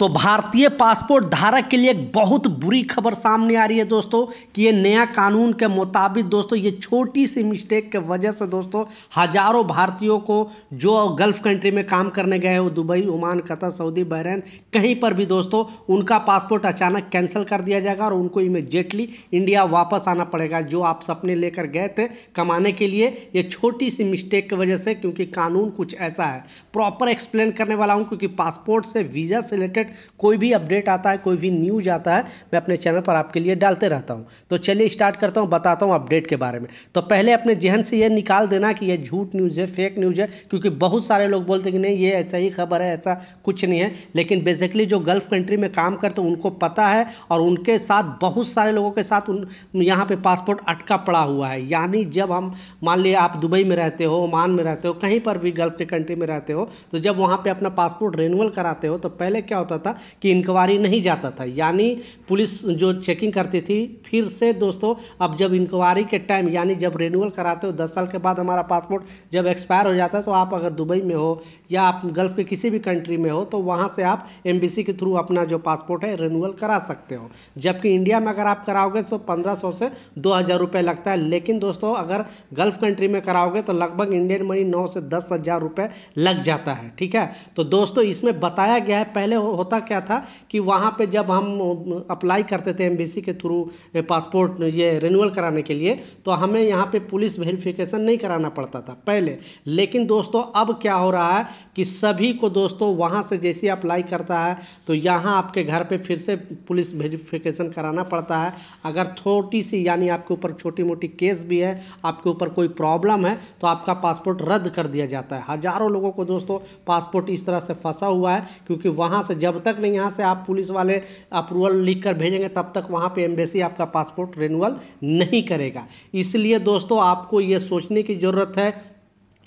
तो भारतीय पासपोर्ट धारक के लिए एक बहुत बुरी खबर सामने आ रही है दोस्तों कि ये नया कानून के मुताबिक दोस्तों ये छोटी सी मिस्टेक के वजह से दोस्तों हजारों भारतीयों को जो गल्फ कंट्री में काम करने गए हैं वो Dubai Oman Qatar Saudi Bahrain कहीं पर भी दोस्तों उनका पासपोर्ट अचानक कैंसिल कर दिया जाएगा और उनको इमिजिएटली इंडिया वापस आना पड़ेगा जो आप सपने लेकर गए थे कमाने के लिए ये छोटी सी मिस्टेक की वजह से क्योंकि कानून कुछ ऐसा है प्रॉपर एक्सप्लेन करने वाला हूँ क्योंकि पासपोर्ट से वीज़ा से रिलेटेड अपडेट कोई भी अपडेट आता है कोई भी न्यूज आता है मैं अपने चैनल पर आपके लिए डालते रहता हूँ तो चलिए स्टार्ट करता हूँ बताता हूँ अपडेट के बारे में तो पहले अपने जहन से यह निकाल देना कि यह झूठ न्यूज़ है फेक न्यूज़ है क्योंकि बहुत सारे लोग बोलते हैं कि नहीं ये ऐसा ही खबर है ऐसा कुछ नहीं है लेकिन बेसिकली जो गल्फ कंट्री में काम करते उनको पता है और उनके साथ बहुत सारे लोगों के साथ उन यहाँ पे पासपोर्ट अटका पड़ा हुआ है यानी जब हम मान लिए आप दुबई में रहते हो ओमान में रहते हो कहीं पर भी गल्फ के कंट्री में रहते हो तो जब वहाँ पर अपना पासपोर्ट रिन्यूअल कराते हो तो पहले क्या होता था कि इंक्वायरी नहीं जाता था यानी पुलिस जो चेकिंग करती थी फिर से दोस्तों अब जब इंक्वायरी के टाइम यानी जब रिन्यूअल कराते हो दस साल के बाद हमारा पासपोर्ट जब एक्सपायर हो जाता है तो आप अगर दुबई में हो या आप गल्फ़ के किसी भी कंट्री में हो तो वहाँ से आप एम के थ्रू अपना जो पासपोर्ट है रिन्यूअल करा सकते हो जबकि इंडिया में अगर आप कराओगे तो पंद्रह से दो हज़ार लगता है लेकिन दोस्तों अगर गल्फ़ कंट्री में कराओगे तो लगभग इंडियन मनी नौ से दस हज़ार लग जाता है ठीक है तो दोस्तों इसमें बताया गया है पहले हो, होता क्या था कि वहाँ पे जब हम अप्लाई करते थे एमबीसी के थ्रू पासपोर्ट ये रिन्यूअल कराने के लिए तो हमें यहाँ पे पुलिस वेरिफिकेशन नहीं कराना पड़ता था पहले लेकिन दोस्तों अब क्या हो रहा है कि सभी को दोस्तों वहाँ से जैसे अप्लाई करता है तो यहाँ आपके घर पर फिर से पुलिस वेरीफिकेशन कराना पड़ता है अगर छोटी सी यानी आपके ऊपर छोटी मोटी केस भी है आपके ऊपर कोई प्रॉब्लम है तो आपका पासपोर्ट रद्द कर दिया जाता है हज़ारों लोगों को दोस्तों पासपोर्ट इस तरह से फंसा हुआ है क्योंकि वहां से जब तक नहीं यहाँ से आप पुलिस वाले अप्रूवल लिख कर भेजेंगे तब तक वहाँ पे एम्बेसी आपका पासपोर्ट रिन्यूअल नहीं करेगा इसलिए दोस्तों आपको ये सोचने की ज़रूरत है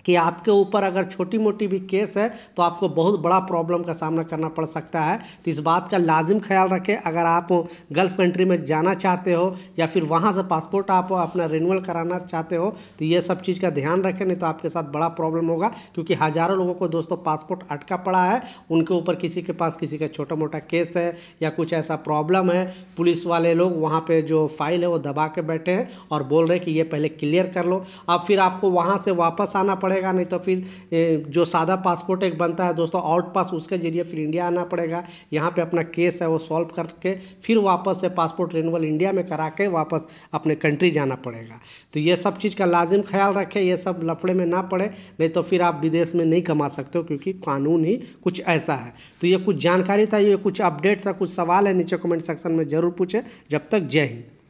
कि आपके ऊपर अगर छोटी मोटी भी केस है तो आपको बहुत बड़ा प्रॉब्लम का सामना करना पड़ सकता है तो इस बात का लाजिम ख्याल रखें अगर आप गल्फ़ कंट्री में जाना चाहते हो या फिर वहाँ से पासपोर्ट आप अपना रिन्यूअल कराना चाहते हो तो ये सब चीज़ का ध्यान रखें नहीं तो आपके साथ बड़ा प्रॉब्लम होगा क्योंकि हज़ारों लोगों को दोस्तों पासपोर्ट अटका पड़ा है उनके ऊपर किसी के पास किसी का छोटा मोटा केस है या कुछ ऐसा प्रॉब्लम है पुलिस वाले लोग वहाँ पर जो फाइल है वो दबा के बैठे हैं और बोल रहे हैं कि ये पहले क्लियर कर लो अब फिर आपको वहाँ से वापस आना पड़ेगा पड़ेगा नहीं तो फिर जो सादा पासपोर्ट एक बनता है दोस्तों आउट पास उसके जरिए फिर इंडिया आना पड़ेगा यहाँ पे अपना केस है वो सॉल्व करके फिर वापस से पासपोर्ट रिनूअल इंडिया में करा के वापस अपने कंट्री जाना पड़ेगा तो ये सब चीज़ का लाजिम ख्याल रखें ये सब लफड़े में ना पड़े नहीं तो फिर आप विदेश में नहीं कमा सकते हो क्योंकि कानून ही कुछ ऐसा है तो ये कुछ जानकारी था ये कुछ अपडेट था कुछ सवाल है नीचे कमेंट सेक्शन में ज़रूर पूछें जब तक जय हिंद